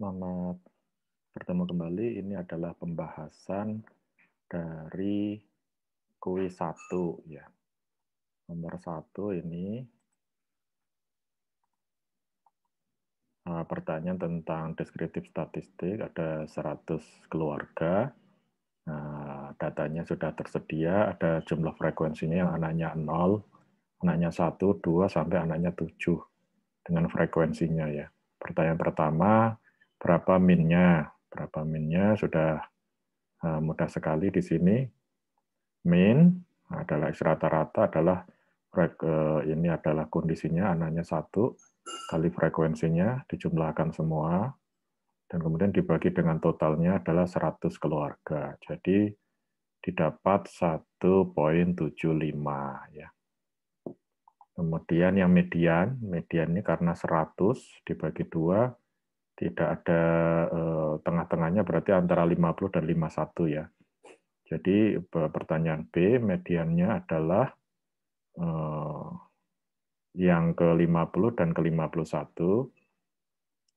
Selamat bertemu kembali. Ini adalah pembahasan dari kuis 1 ya. Nomor 1 ini eh, pertanyaan tentang deskriptif statistik ada 100 keluarga. Nah, datanya sudah tersedia, ada jumlah frekuensinya yang anaknya 0, anaknya 1, 2 sampai anaknya 7 dengan frekuensinya ya. Pertanyaan pertama, berapa minnya. Berapa minnya sudah eh, mudah sekali di sini. Min adalah rata-rata adalah eh, ini adalah kondisinya anaknya satu kali frekuensinya dijumlahkan semua dan kemudian dibagi dengan totalnya adalah 100 keluarga. Jadi didapat 1.75 ya. Kemudian yang median, median ini karena 100 dibagi dua tidak ada eh, tengah-tengahnya berarti antara 50 dan 51 ya. Jadi pertanyaan B mediannya adalah eh, yang ke-50 dan ke-51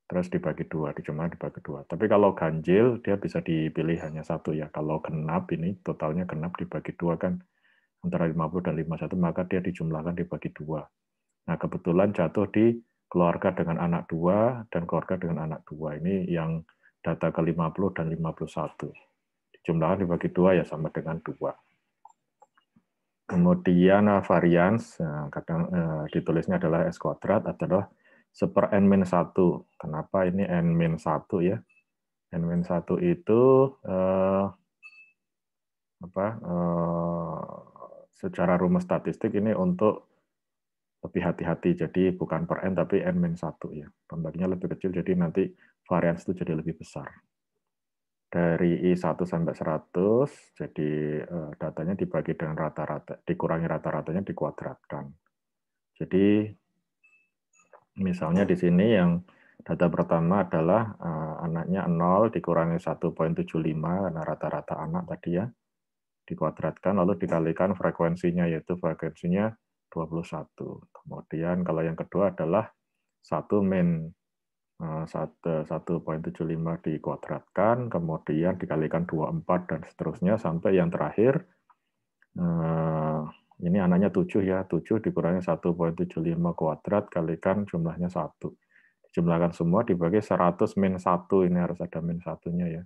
terus dibagi dua, cuma dibagi dua. Tapi kalau ganjil dia bisa dipilih hanya satu ya. Kalau genap ini totalnya genap dibagi dua kan antara 50 dan 51 maka dia dijumlahkan dibagi dua. Nah kebetulan jatuh di keluarga dengan anak dua, dan keluarga dengan anak dua. Ini yang data ke-50 dan 51. Jumlahnya dibagi dua ya sama dengan dua. Kemudian uh, varians, uh, kadang uh, ditulisnya adalah S kuadrat adalah seper N min satu Kenapa ini N min satu ya? N min satu itu apa secara rumus statistik ini untuk lebih hati-hati. Jadi bukan per n tapi n minus satu ya. Pembaginya lebih kecil jadi nanti varian itu jadi lebih besar. Dari i1 sampai 100, jadi eh, datanya dibagi dengan rata-rata, dikurangi rata-ratanya dikuadratkan. Jadi misalnya di sini yang data pertama adalah eh, anaknya 0 dikurangi 1.75 karena rata-rata anak tadi ya dikuadratkan lalu dikalikan frekuensinya yaitu frekuensinya 21. Kemudian kalau yang kedua adalah 1 min 1,75 eh, dikuadratkan, kemudian dikalikan 24 dan seterusnya sampai yang terakhir eh, ini anaknya 7 ya, 7 dikurangi 1,75 kuadrat kalikan jumlahnya 1. Dijumlahkan semua dibagi 100 min 1, ini harus ada min satunya ya.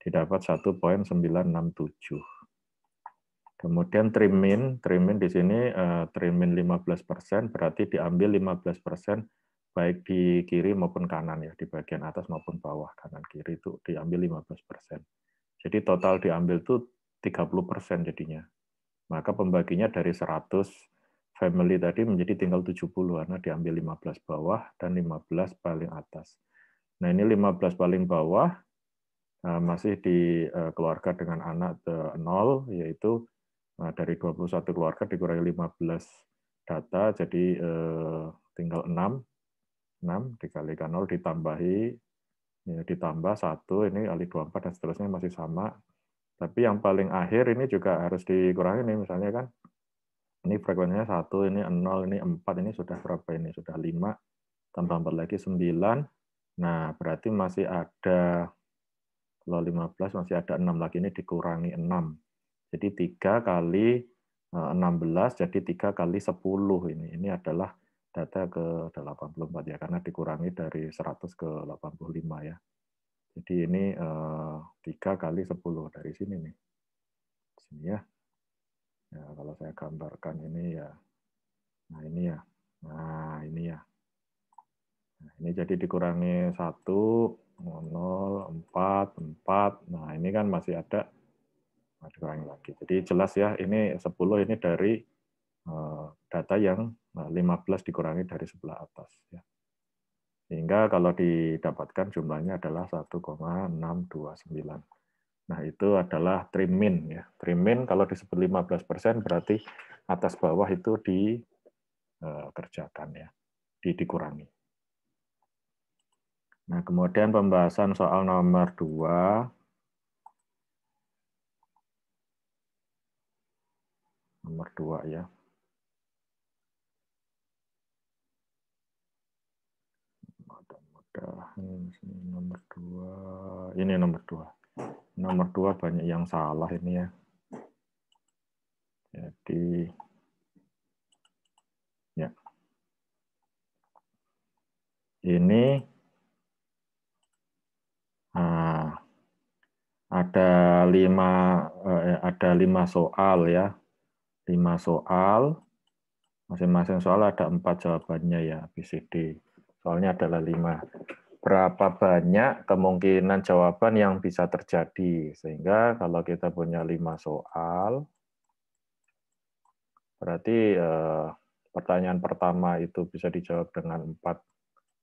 Didapat 1,967. Kemudian trimin, trimin di sini eh, trimin 15% berarti diambil 15% baik di kiri maupun kanan ya, di bagian atas maupun bawah kanan kiri itu diambil 15%. Jadi total diambil itu 30% jadinya. Maka pembaginya dari 100 family tadi menjadi tinggal 70 karena diambil 15 bawah dan 15 paling atas. Nah, ini 15 paling bawah eh, masih di eh, dengan anak 0 yaitu Nah, dari 21 keluarga dikurangi 15 data, jadi eh, tinggal 6. 6 dikalikan 0 ditambahi ya, ditambah 1, ini kali 24 dan seterusnya masih sama. Tapi yang paling akhir ini juga harus dikurangi nih misalnya kan ini frekuensinya 1, ini 0, ini 4, ini sudah berapa ini? Sudah 5, tambah 4 lagi 9. Nah, berarti masih ada, kalau 15 masih ada 6 lagi, ini dikurangi 6. Jadi 3 kali 16 eh, jadi 3 kali 10 ini. Ini adalah data ke 84 ya karena dikurangi dari 100 ke 85 ya. Jadi ini 3 eh, kali 10 dari sini nih. Sini ya. ya. Kalau saya gambarkan ini ya. Nah ini ya. Nah ini ya. Nah, ini jadi dikurangi 1, 0, 4, 4. Nah ini kan masih ada Nah, dikurangi lagi. Jadi jelas ya, ini 10 ini dari eh, data yang 15 eh, dikurangi dari sebelah atas. Ya. Sehingga kalau didapatkan jumlahnya adalah 1,629. Nah, itu adalah trim min. Ya. Trim min kalau disebut 15% berarti atas bawah itu dikerjakan, eh, ya. Di, dikurangi. Nah, kemudian pembahasan soal nomor 2, kedua ya. Mudah-mudahan nomor dua. Ini nomor dua. Nomor dua banyak yang salah ini ya. Jadi ya. Ini ah, ada lima eh, ada lima soal ya 5 soal. Masing-masing soal ada empat jawabannya ya, BCD. Soalnya adalah 5. Berapa banyak kemungkinan jawaban yang bisa terjadi? Sehingga kalau kita punya 5 soal, berarti eh, pertanyaan pertama itu bisa dijawab dengan empat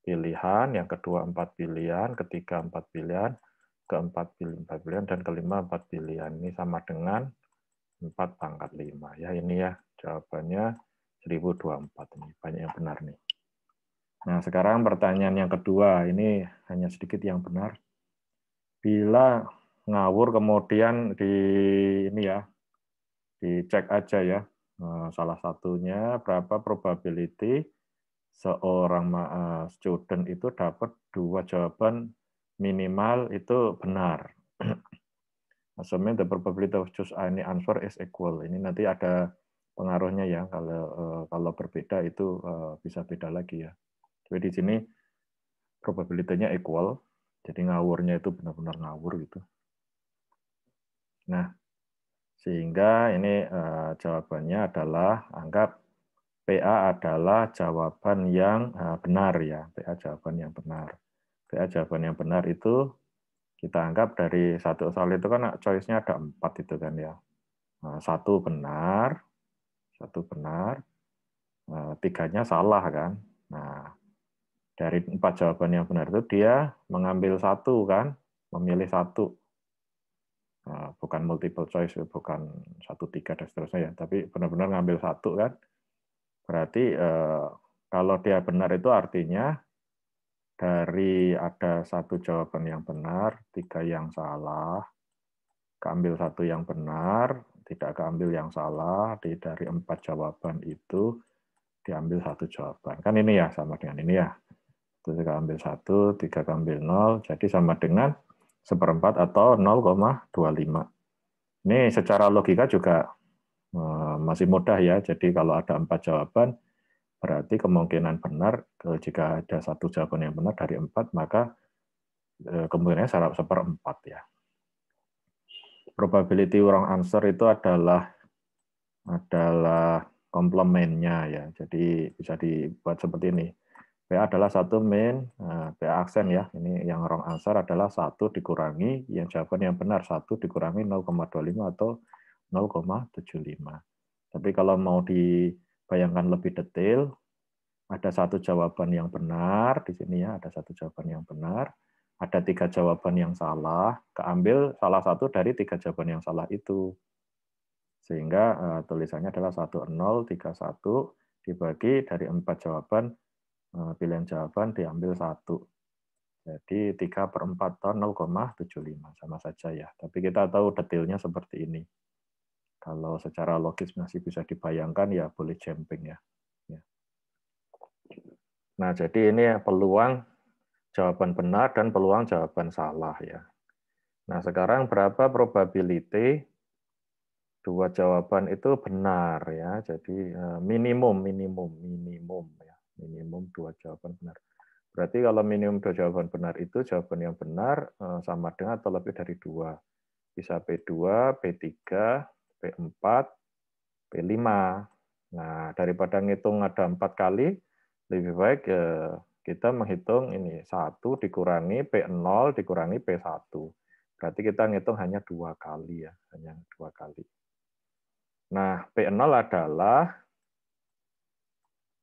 pilihan, yang kedua empat pilihan, ketiga empat pilihan, keempat pilihan, 4 pilihan, dan kelima empat pilihan. Ini sama dengan 4 pangkat 5. Ya, ini ya jawabannya 1024. Ini banyak yang benar nih. Nah, sekarang pertanyaan yang kedua. Ini hanya sedikit yang benar. Bila ngawur kemudian di ini ya, dicek aja ya. Nah, salah satunya berapa probability seorang eh, student itu dapat dua jawaban minimal itu benar. assuming the probability of choose any answer is equal. Ini nanti ada pengaruhnya ya kalau eh, kalau berbeda itu eh, bisa beda lagi ya. Jadi di sini probabilitasnya equal, jadi ngawurnya itu benar-benar ngawur gitu. Nah, sehingga ini eh, jawabannya adalah anggap PA adalah jawaban yang benar ya, PA jawaban yang benar. PA jawaban yang benar itu kita anggap dari satu soal itu kan choice-nya ada empat itu kan ya. Nah, satu benar, satu benar, eh, tiganya salah kan. Nah, dari empat jawaban yang benar itu dia mengambil satu kan, memilih satu. Nah, bukan multiple choice, bukan satu tiga dan seterusnya ya, tapi benar-benar ngambil satu kan. Berarti eh, kalau dia benar itu artinya dari ada satu jawaban yang benar, tiga yang salah, keambil satu yang benar, tidak keambil yang salah, di dari empat jawaban itu diambil satu jawaban. Kan ini ya, sama dengan ini ya. Tiga keambil satu, tiga keambil nol, jadi sama dengan seperempat atau 0,25. Ini secara logika juga eh, masih mudah ya, jadi kalau ada empat jawaban, Berarti kemungkinan benar eh, jika ada satu jawaban yang benar dari empat, maka eh, kemungkinannya secara seperempat ya. Probability wrong answer itu adalah adalah komplemennya ya. Jadi bisa dibuat seperti ini. PA adalah satu min, eh, PA aksen ya. Ini yang wrong answer adalah satu dikurangi yang jawaban yang benar satu dikurangi 0,25 atau 0,75. Tapi kalau mau di bayangkan lebih detail. Ada satu jawaban yang benar di sini ya, ada satu jawaban yang benar, ada tiga jawaban yang salah. Keambil salah satu dari tiga jawaban yang salah itu. Sehingga uh, tulisannya adalah satu nol tiga satu dibagi dari empat jawaban, uh, pilihan jawaban diambil satu. Jadi tiga per 4 ton lima sama saja ya. Tapi kita tahu detailnya seperti ini. Kalau secara logis masih bisa dibayangkan, ya boleh jumping ya. ya. Nah, jadi ini peluang jawaban benar dan peluang jawaban salah ya. Nah, sekarang berapa probability dua jawaban itu benar ya. Jadi eh, minimum minimum minimum ya. Minimum dua jawaban benar. Berarti kalau minimum dua jawaban benar itu jawaban yang benar eh, sama dengan atau lebih dari dua. Bisa P2, P3, P4, P5. Nah, daripada ngitung ada empat kali, lebih baik eh, kita menghitung ini satu dikurangi P0 dikurangi P1. Berarti kita ngitung hanya dua kali ya, hanya dua kali. Nah, P0 adalah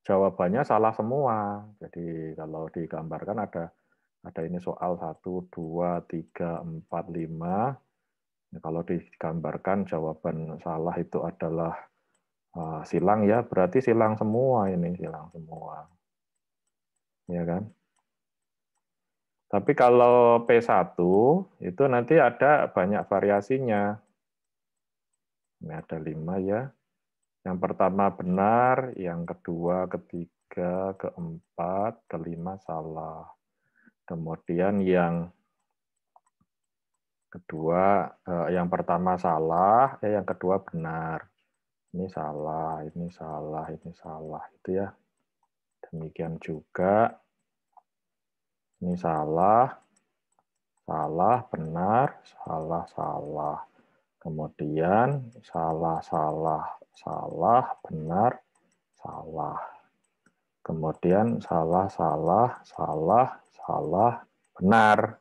jawabannya salah semua. Jadi kalau digambarkan ada ada ini soal 1, 2, 3, 4, 5, Ya, kalau digambarkan jawaban salah itu adalah ah, silang ya, berarti silang semua ini, silang semua. Ya kan? Tapi kalau P1 itu nanti ada banyak variasinya. Ini ada lima ya. Yang pertama benar, yang kedua, ketiga, keempat, kelima salah. Kemudian yang kedua eh, yang pertama salah ya, yang kedua benar ini salah ini salah ini salah itu ya demikian juga ini salah salah benar salah salah kemudian salah salah salah benar salah kemudian salah salah salah salah benar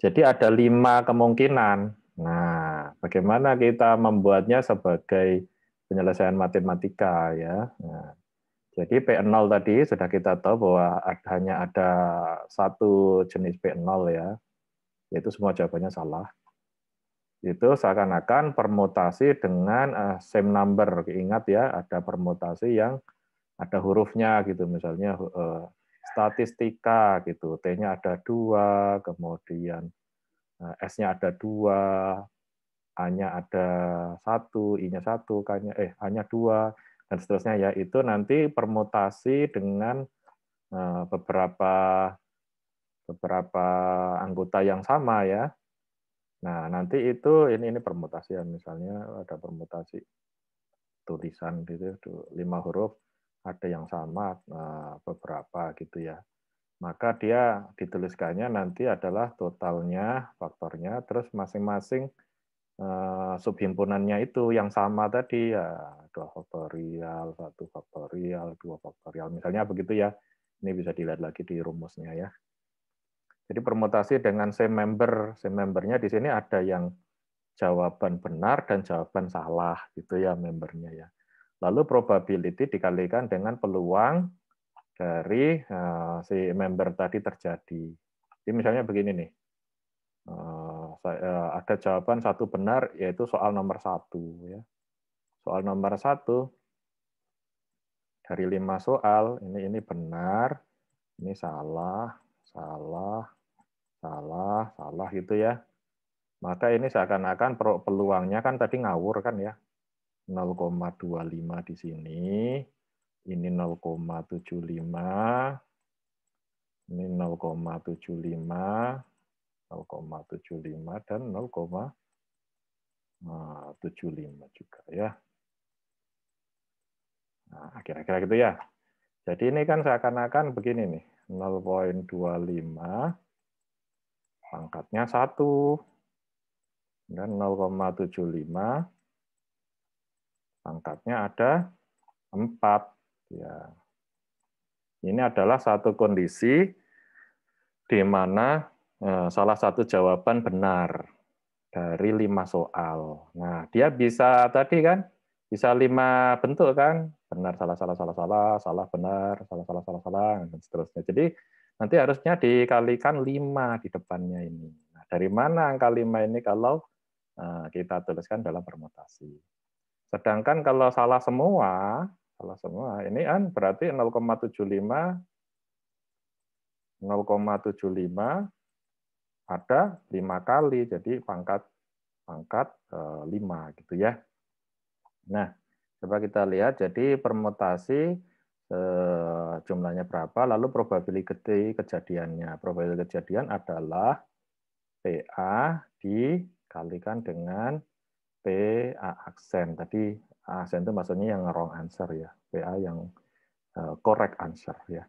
jadi ada lima kemungkinan. Nah, bagaimana kita membuatnya sebagai penyelesaian matematika ya. Nah, jadi P0 tadi sudah kita tahu bahwa hanya ada satu jenis P0 ya. yaitu semua jawabannya salah. Itu seakan-akan permutasi dengan eh, same number. Ingat ya, ada permutasi yang ada hurufnya gitu. Misalnya eh, statistika gitu. T-nya ada dua, kemudian eh, S-nya ada dua, A-nya ada satu, I-nya satu, K-nya eh A-nya dua, dan seterusnya ya itu nanti permutasi dengan eh, beberapa beberapa anggota yang sama ya. Nah, nanti itu ini ini permutasi ya misalnya ada permutasi tulisan gitu ya, lima huruf ada yang sama eh, beberapa gitu ya. Maka dia dituliskannya nanti adalah totalnya, faktornya, terus masing-masing eh, subhimpunannya itu yang sama tadi ya dua faktorial, satu faktorial, dua faktorial, misalnya begitu ya. Ini bisa dilihat lagi di rumusnya ya. Jadi permutasi dengan same member, same membernya di sini ada yang jawaban benar dan jawaban salah gitu ya membernya ya. Lalu probability dikalikan dengan peluang dari uh, si member tadi terjadi. Jadi misalnya begini nih, uh, saya, uh, ada jawaban satu benar yaitu soal nomor satu. Ya. Soal nomor satu dari lima soal ini ini benar, ini salah, salah, salah, salah gitu ya. Maka ini seakan-akan peluangnya kan tadi ngawur kan ya. 0,25 di sini, ini 0,75, ini 0,75, 0,75 dan 0,75 juga ya. Nah, kira-kira gitu ya. Jadi ini kan saya akan akan begini nih, 0,25 pangkatnya 1 dan 0,75 pangkatnya ada empat. Ya. Ini adalah satu kondisi di mana eh, salah satu jawaban benar dari lima soal. Nah, dia bisa tadi kan bisa lima bentuk kan benar salah salah salah salah salah benar salah salah salah salah dan seterusnya. Jadi nanti harusnya dikalikan lima di depannya ini. Nah, dari mana angka lima ini kalau eh, kita tuliskan dalam permutasi. Sedangkan kalau salah semua, salah semua, ini kan berarti 0,75 0,75 ada lima kali, jadi pangkat pangkat eh, lima gitu ya. Nah, coba kita lihat, jadi permutasi eh, jumlahnya berapa, lalu probability kejadiannya. Probability kejadian adalah PA dikalikan dengan A aksen. Tadi aksen itu maksudnya yang wrong answer ya. PA yang e, correct answer ya.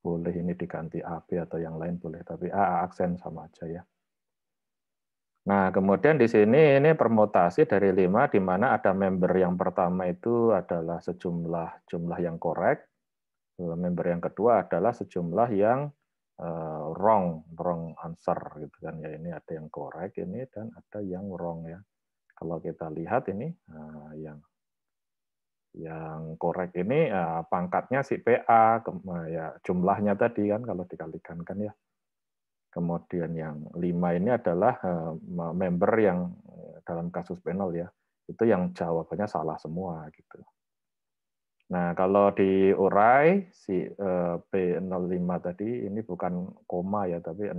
Boleh ini diganti AB atau yang lain boleh, tapi A aksen sama aja ya. Nah, kemudian di sini ini permutasi dari lima di mana ada member yang pertama itu adalah sejumlah jumlah yang korek. E, member yang kedua adalah sejumlah yang e, wrong, wrong answer gitu kan ya. Ini ada yang correct ini dan ada yang wrong ya. Kalau kita lihat ini eh, yang yang korek ini eh, pangkatnya si PA eh, ya jumlahnya tadi kan kalau dikalikan kan ya. Kemudian yang lima ini adalah member yang dalam kasus panel ya. Itu yang jawabannya salah semua gitu. Nah, kalau diurai si P05 tadi ini bukan koma ya, tapi 0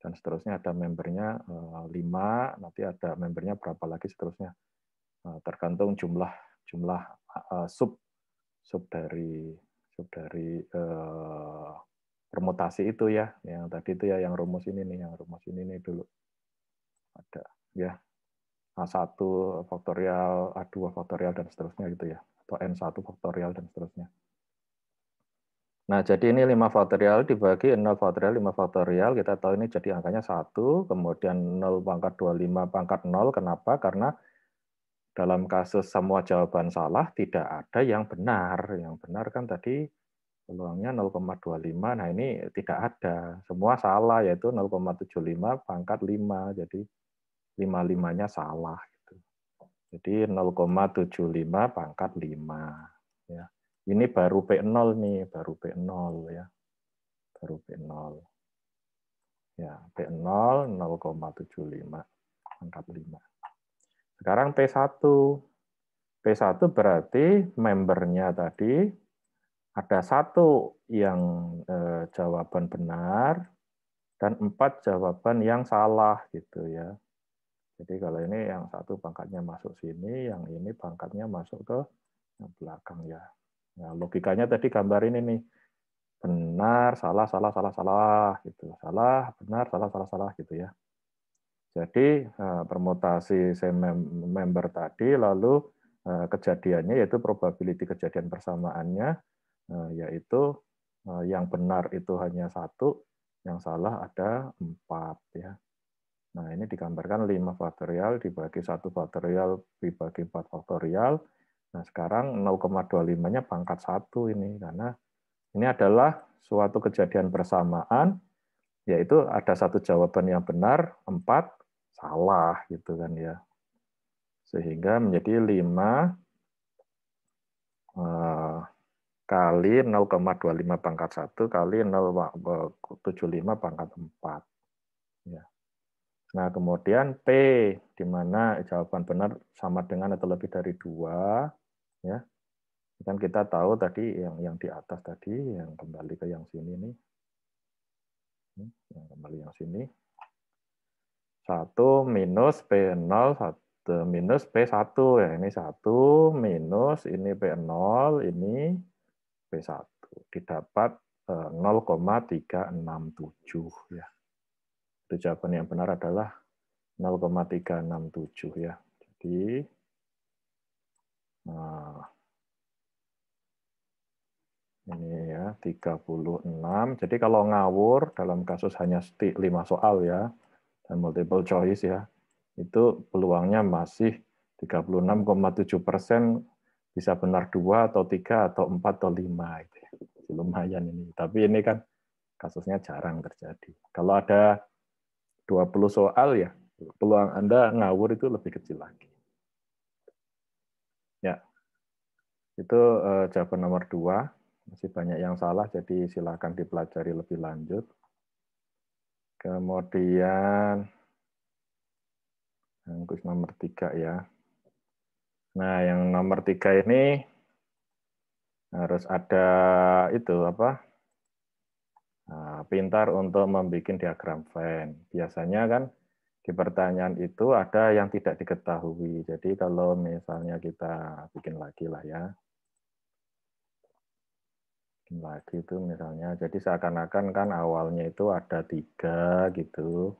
dan seterusnya ada membernya eh, lima nanti ada membernya berapa lagi seterusnya. Eh, tergantung jumlah jumlah eh, sub sub dari sub dari permutasi itu ya, yang tadi itu ya yang rumus ini nih, yang rumus ini nih dulu. Ada ya. A1 faktorial, A2 faktorial dan seterusnya gitu ya, atau N1 faktorial dan seterusnya. Nah, jadi ini 5 faktorial dibagi 0 faktorial, 5 faktorial, kita tahu ini jadi angkanya 1, kemudian 0 pangkat 25 pangkat 0. Kenapa? Karena dalam kasus semua jawaban salah, tidak ada yang benar. Yang benar kan tadi peluangnya 0,25, nah ini tidak ada. Semua salah, yaitu 0,75 pangkat 5, jadi 55-nya salah. Gitu. Jadi 0,75 pangkat 5. Ya. Ini baru P0 nih, baru P0 ya. Baru P0. Ya, P0 0,75 angkat 5. Sekarang P1. P1 berarti membernya tadi ada satu yang eh, jawaban benar dan empat jawaban yang salah gitu ya. Jadi kalau ini yang satu pangkatnya masuk sini, yang ini pangkatnya masuk ke belakang ya. Nah, logikanya tadi gambar ini nih benar salah salah salah salah gitu salah benar salah salah salah gitu ya jadi eh, permutasi member tadi lalu eh, kejadiannya yaitu probability kejadian persamaannya eh, yaitu yang benar itu hanya satu yang salah ada empat ya nah ini digambarkan lima faktorial dibagi satu faktorial dibagi empat faktorial Nah, sekarang 0,25-nya pangkat 1 ini karena ini adalah suatu kejadian bersamaan yaitu ada satu jawaban yang benar, 4 salah gitu kan ya. Sehingga menjadi 5 eh, kali 0,25 pangkat 1 kali 0,75 eh, pangkat 4. Ya. Nah, kemudian P, di mana jawaban benar sama dengan atau lebih dari dua ya kan kita tahu tadi yang yang di atas tadi yang kembali ke yang sini nih hmm, yang kembali yang sini 1 minus P0 1 minus P1 ya ini 1 minus ini P0 ini P1 didapat 0,367 eh, ya. Itu jawaban yang benar adalah 0,367 ya. Jadi Nah, ini ya 36. Jadi kalau ngawur dalam kasus hanya 5 soal ya dan multiple choice ya, itu peluangnya masih 36,7 persen bisa benar dua atau tiga atau empat atau lima itu ya. lumayan ini tapi ini kan kasusnya jarang terjadi kalau ada 20 soal ya peluang anda ngawur itu lebih kecil lagi Itu uh, jawaban nomor dua. Masih banyak yang salah, jadi silakan dipelajari lebih lanjut. Kemudian, yang nomor tiga ya. Nah, yang nomor tiga ini harus ada itu apa? Nah, pintar untuk membuat diagram Venn. Biasanya kan di pertanyaan itu ada yang tidak diketahui. Jadi kalau misalnya kita bikin lagi lah ya lagi itu misalnya jadi seakan-akan kan awalnya itu ada tiga gitu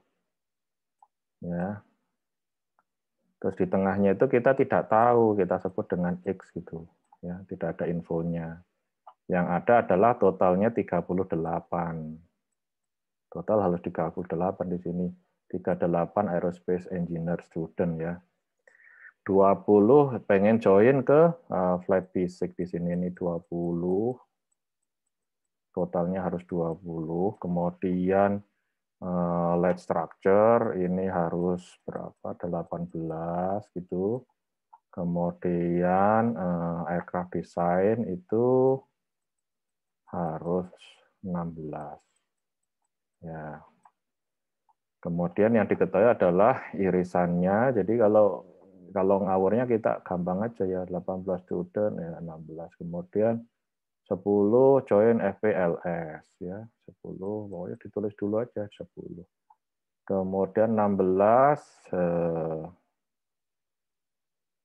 ya terus di tengahnya itu kita tidak tahu kita sebut dengan x gitu ya tidak ada infonya yang ada adalah totalnya 38 total harus 38 di sini 38 aerospace engineer student ya 20 pengen join ke eh, flight basic di sini ini 20 totalnya harus 20. Kemudian uh, eh, light structure ini harus berapa? 18 gitu. Kemudian eh, aircraft design itu harus 16. Ya. Kemudian yang diketahui adalah irisannya. Jadi kalau kalau ngawurnya kita gampang aja ya 18 student ya 16. Kemudian 10 join FPLS ya 10 pokoknya ditulis dulu aja 10 kemudian 16 eh,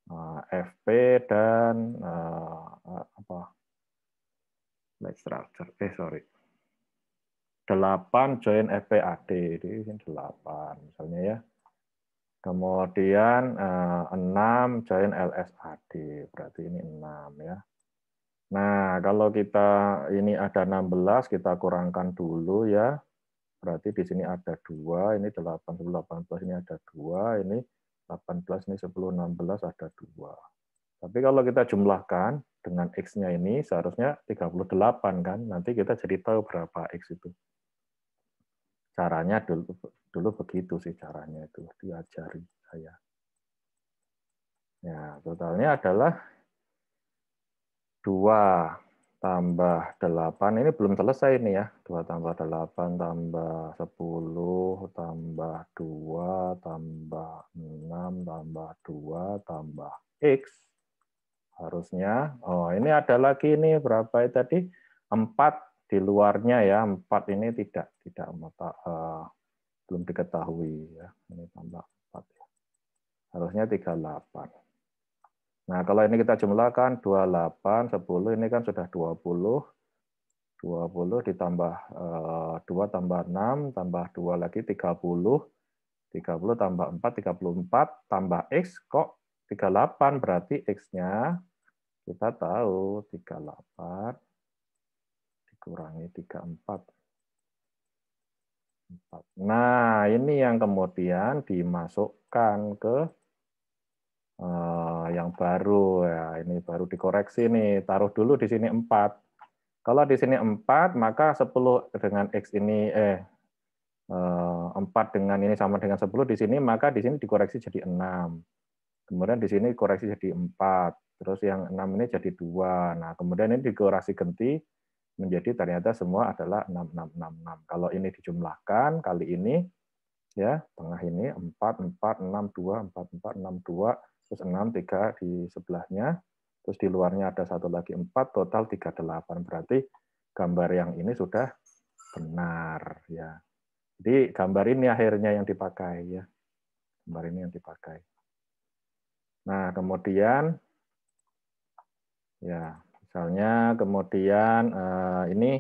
nah, FP dan eh, eh apa light structure eh sorry 8 join FPAD di sini 8 misalnya ya kemudian eh, 6 join LSAD berarti ini 6 ya Nah, kalau kita ini ada 16, kita kurangkan dulu ya. Berarti di sini ada 2, ini 8, 10, 18, ini ada 2, ini 18, ini 10, 16, ada 2. Tapi kalau kita jumlahkan dengan X-nya ini, seharusnya 38 kan. Nanti kita jadi tahu berapa X itu. Caranya dulu, dulu begitu sih caranya itu diajari saya. Ya, totalnya adalah 2 tambah 8, ini belum selesai ini ya. 2 tambah 8, tambah 10, tambah 2, tambah 6, tambah 2, tambah X. Harusnya, oh ini ada lagi ini berapa ya tadi? 4 di luarnya ya, 4 ini tidak tidak mata, uh, belum diketahui ya. Ini tambah 4 ya. Harusnya 38. Nah, kalau ini kita jumlahkan 28, 10, ini kan sudah 20. 20 ditambah 2 eh, tambah 6, tambah 2 lagi 30. 30 tambah 4, 34, tambah X kok 38, berarti X-nya kita tahu 38 dikurangi 34. 4. Nah, ini yang kemudian dimasukkan ke uh, yang baru ya ini baru dikoreksi nih taruh dulu di sini 4 kalau di sini 4 maka 10 dengan x ini eh uh, eh, 4 dengan ini sama dengan 10 di sini maka di sini dikoreksi jadi 6 kemudian di sini koreksi jadi 4 terus yang 6 ini jadi 2 nah kemudian ini dikoreksi ganti menjadi ternyata semua adalah 6666 kalau ini dijumlahkan kali ini ya tengah ini 4 4 6 2 4 4 6 2 terus 6, 3 di sebelahnya, terus di luarnya ada satu lagi 4, total 38. Berarti gambar yang ini sudah benar. ya. Jadi gambar ini akhirnya yang dipakai. ya. Gambar ini yang dipakai. Nah, kemudian, ya misalnya kemudian eh, ini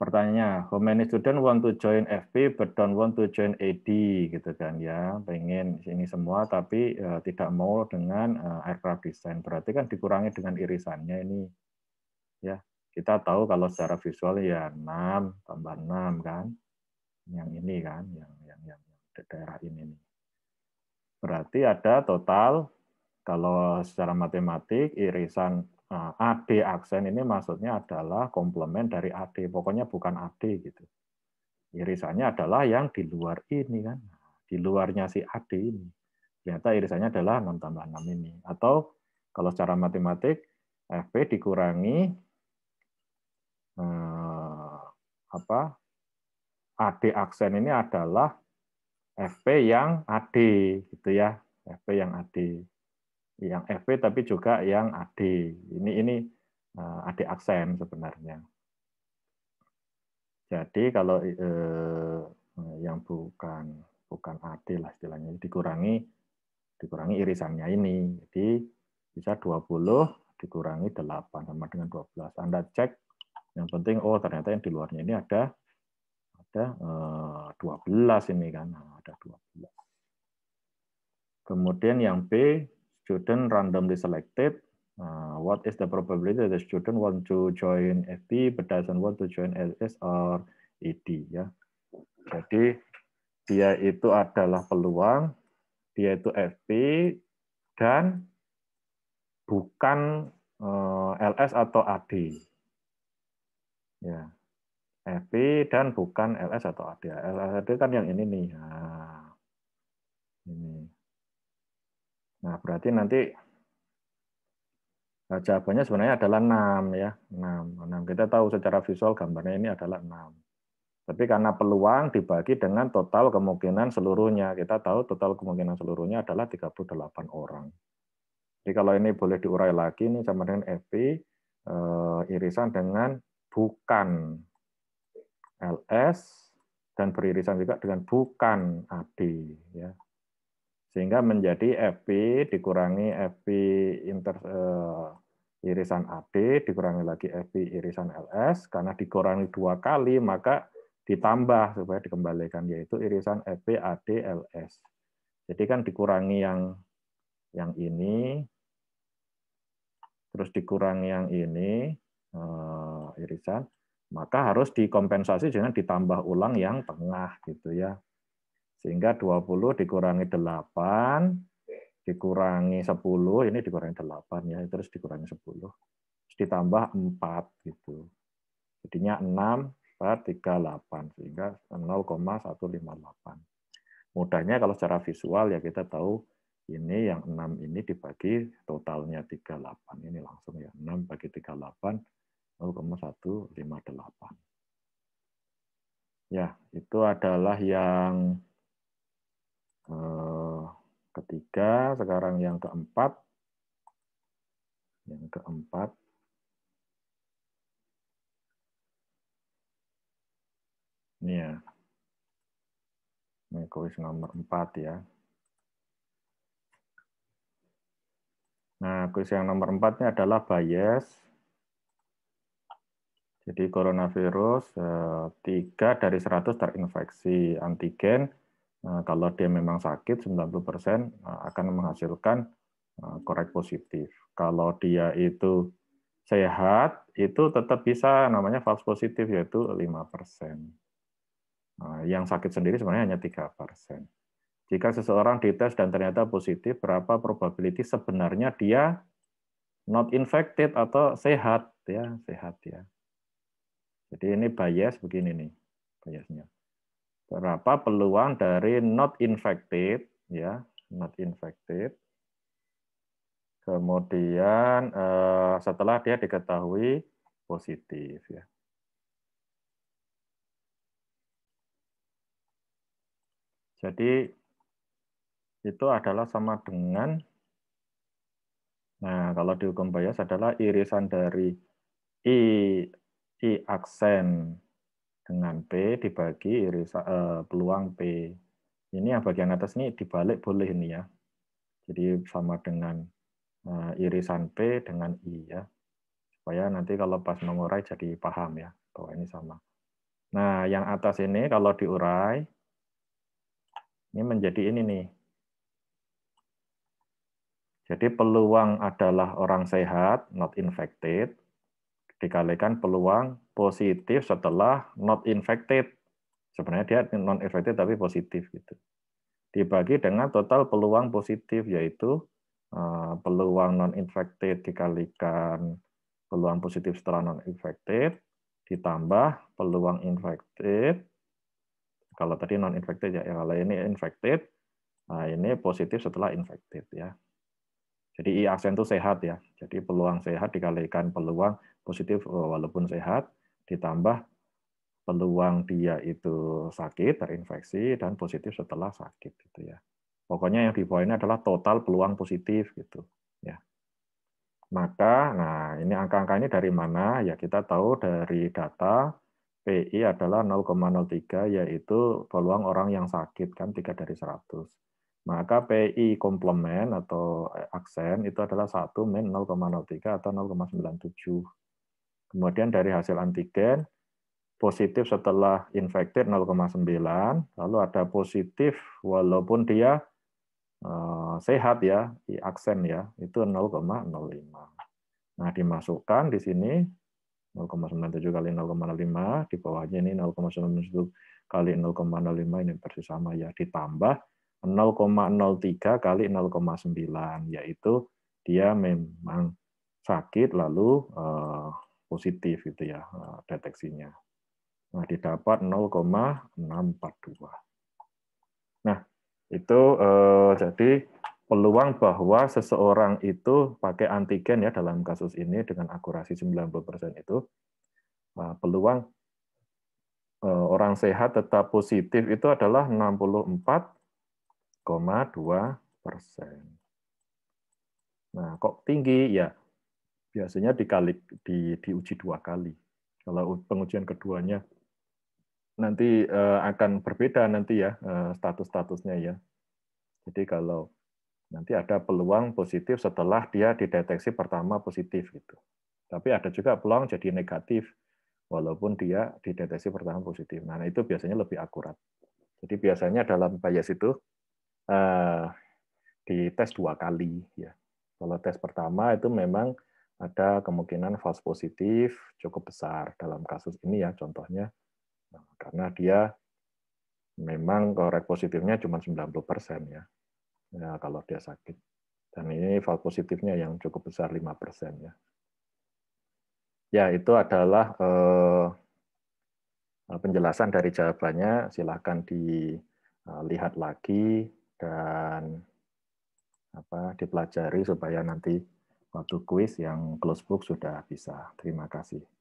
Pertanyaannya, how many student want to join FP but don't want to join AD gitu kan ya, pengen ini semua tapi uh, tidak mau dengan uh, aircraft design. Berarti kan dikurangi dengan irisannya ini. Ya, kita tahu kalau secara visual ya 6 tambah 6 kan. Yang ini kan, yang yang yang daerah ini nih. Berarti ada total kalau secara matematik irisan Eh, AD aksen ini maksudnya adalah komplement dari AD, pokoknya bukan AD gitu. Irisannya adalah yang di luar ini kan, di luarnya si AD ini. Ternyata irisannya adalah 6 tambah 6 ini. Atau kalau secara matematik, FP dikurangi eh, apa AD aksen ini adalah FP yang AD gitu ya, FP yang AD yang FV tapi juga yang AD. Ini ini eh, AD aksen sebenarnya. Jadi kalau eh, yang bukan bukan AD lah istilahnya dikurangi dikurangi irisannya ini. Jadi bisa 20 dikurangi 8 sama dengan 12. Anda cek yang penting oh ternyata yang di luarnya ini ada ada eh, 12 ini kan. Nah, ada 12. Kemudian yang B student randomly selected. Uh, what is the probability that the student want to join FP but doesn't want to join LS or ED ya. Jadi dia itu adalah peluang, dia itu FP dan bukan uh, LS atau AD. Ya. FP dan bukan LS atau AD. LS AD kan yang ini nih. Nah, Nah, berarti hmm. nanti eh, jawabannya sebenarnya adalah 6 ya. 6. 6. Kita tahu secara visual gambarnya ini adalah 6. Tapi karena peluang dibagi dengan total kemungkinan seluruhnya. Kita tahu total kemungkinan seluruhnya adalah 38 orang. Jadi kalau ini boleh diurai lagi ini sama dengan FP eh, irisan dengan bukan LS dan beririsan juga dengan bukan AD ya sehingga menjadi FP dikurangi FP inter uh, irisan AD dikurangi lagi FP irisan LS karena dikurangi dua kali maka ditambah supaya dikembalikan yaitu irisan FP AD LS. Jadi kan dikurangi yang yang ini terus dikurangi yang ini uh, irisan maka harus dikompensasi dengan ditambah ulang yang tengah gitu ya. Sehingga 20 dikurangi 8, dikurangi 10, ini dikurangi 8 ya, terus dikurangi 10. Terus ditambah 4 gitu. Jadinya 6 4, 3, 8 sehingga 0,158. Mudahnya kalau secara visual ya kita tahu ini yang 6 ini dibagi totalnya 38. Ini langsung ya, 6 bagi 38, 0,158. Ya, itu adalah yang Eh, ketiga, sekarang yang keempat. Yang keempat. Ini ya. Ini nomor empat ya. Nah, kuis yang nomor 4 ini adalah bias. Jadi coronavirus 3 eh, dari 100 terinfeksi antigen, Eh, kalau dia memang sakit 90% eh, akan menghasilkan eh, korek positif. Kalau dia itu sehat, itu tetap bisa namanya false positif yaitu 5%. Yang sakit sendiri sebenarnya hanya 3%. Jika seseorang dites dan ternyata positif, berapa probability sebenarnya dia not infected atau sehat ya, sehat ya. Jadi ini bias begini nih biasnya berapa peluang dari not infected ya not infected kemudian eh, setelah dia diketahui positif ya jadi itu adalah sama dengan nah kalau dihukum bias adalah irisan dari i i aksen dengan P dibagi irisan, eh, peluang P. Ini yang bagian atas ini dibalik boleh ini ya. Jadi sama dengan eh, irisan P dengan I ya. Supaya nanti kalau pas mengurai jadi paham ya bahwa ini sama. Nah, yang atas ini kalau diurai ini menjadi ini nih. Jadi peluang adalah orang sehat, not infected, dikalikan peluang positif setelah not infected. Sebenarnya dia non infected tapi positif gitu. Dibagi dengan total peluang positif yaitu eh, peluang non infected dikalikan peluang positif setelah non infected ditambah peluang infected kalau tadi non infected ya kalau ini infected nah ini positif setelah infected ya jadi i aksen itu sehat ya jadi peluang sehat dikalikan peluang positif oh, walaupun sehat ditambah peluang dia itu sakit, terinfeksi dan positif setelah sakit gitu ya. Pokoknya yang di bawah ini adalah total peluang positif gitu ya. Maka nah ini angka-angka ini dari mana? Ya kita tahu dari data PI adalah 0,03 yaitu peluang orang yang sakit kan 3 dari 100. Maka PI komplement atau aksen itu adalah 1 min 0,03 atau 0,97 Kemudian dari hasil antigen, positif setelah infected 0,9, lalu ada positif walaupun dia eh, sehat ya, di aksen ya, itu 0,05. Nah, dimasukkan di sini 0,97 kali 0,05, di bawahnya ini 0,97 kali 0,05 ini persis sama ya, ditambah 0,03 kali 0,9, yaitu dia memang sakit lalu eh, positif itu ya eh, deteksinya. Nah, didapat 0,642. Nah, itu eh, jadi peluang bahwa seseorang itu pakai antigen ya dalam kasus ini dengan akurasi 90% itu eh, peluang eh, orang sehat tetap positif itu adalah 64,2 Nah, kok tinggi ya? biasanya dikali di, diuji dua kali. Kalau pengujian keduanya nanti eh, akan berbeda nanti ya eh, status-statusnya ya. Jadi kalau nanti ada peluang positif setelah dia dideteksi pertama positif gitu. Tapi ada juga peluang jadi negatif walaupun dia dideteksi pertama positif. Nah, itu biasanya lebih akurat. Jadi biasanya dalam bias itu eh, di tes dua kali ya. Kalau tes pertama itu memang ada kemungkinan false positif cukup besar dalam kasus ini ya contohnya nah, karena dia memang korek positifnya cuma 90 persen ya. ya kalau dia sakit dan ini false positifnya yang cukup besar 5 persen ya ya itu adalah eh, penjelasan dari jawabannya silahkan dilihat eh, lagi dan apa dipelajari supaya nanti waktu kuis yang close book sudah bisa. Terima kasih.